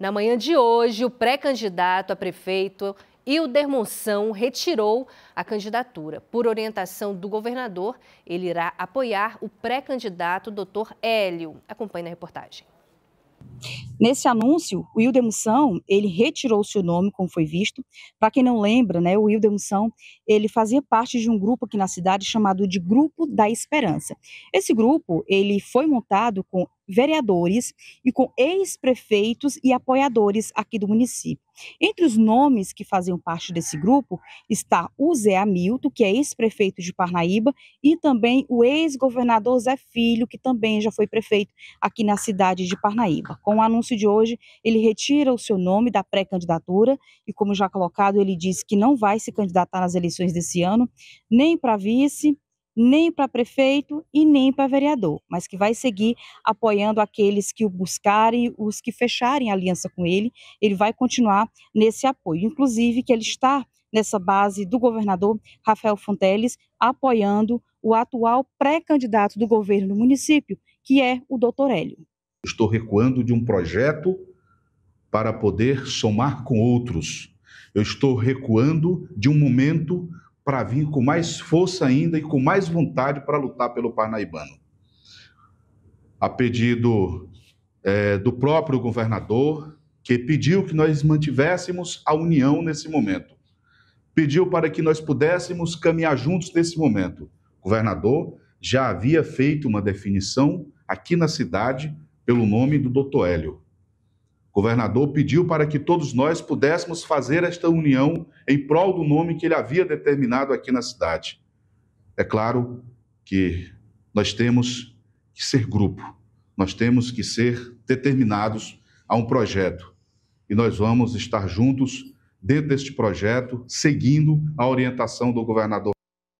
Na manhã de hoje, o pré-candidato a prefeito Hilder Monção retirou a candidatura. Por orientação do governador, ele irá apoiar o pré-candidato Dr. Hélio. Acompanhe na reportagem. Nesse anúncio, o Hilda ele retirou o seu nome, como foi visto. Para quem não lembra, né, o Wilder Moção, ele fazia parte de um grupo aqui na cidade chamado de Grupo da Esperança. Esse grupo, ele foi montado com vereadores e com ex-prefeitos e apoiadores aqui do município. Entre os nomes que faziam parte desse grupo está o Zé Hamilton, que é ex-prefeito de Parnaíba, e também o ex-governador Zé Filho, que também já foi prefeito aqui na cidade de Parnaíba. Com o anúncio anúncio de hoje, ele retira o seu nome da pré-candidatura e, como já colocado, ele disse que não vai se candidatar nas eleições desse ano, nem para vice, nem para prefeito e nem para vereador, mas que vai seguir apoiando aqueles que o buscarem, os que fecharem aliança com ele. Ele vai continuar nesse apoio, inclusive que ele está nessa base do governador Rafael Fonteles, apoiando o atual pré-candidato do governo do município, que é o doutor Hélio. Estou recuando de um projeto para poder somar com outros. Eu estou recuando de um momento para vir com mais força ainda e com mais vontade para lutar pelo Parnaibano. A pedido é, do próprio governador, que pediu que nós mantivéssemos a união nesse momento. Pediu para que nós pudéssemos caminhar juntos nesse momento. O governador já havia feito uma definição aqui na cidade pelo nome do Dr. Hélio. O governador pediu para que todos nós pudéssemos fazer esta união em prol do nome que ele havia determinado aqui na cidade. É claro que nós temos que ser grupo, nós temos que ser determinados a um projeto. E nós vamos estar juntos dentro deste projeto, seguindo a orientação do governador.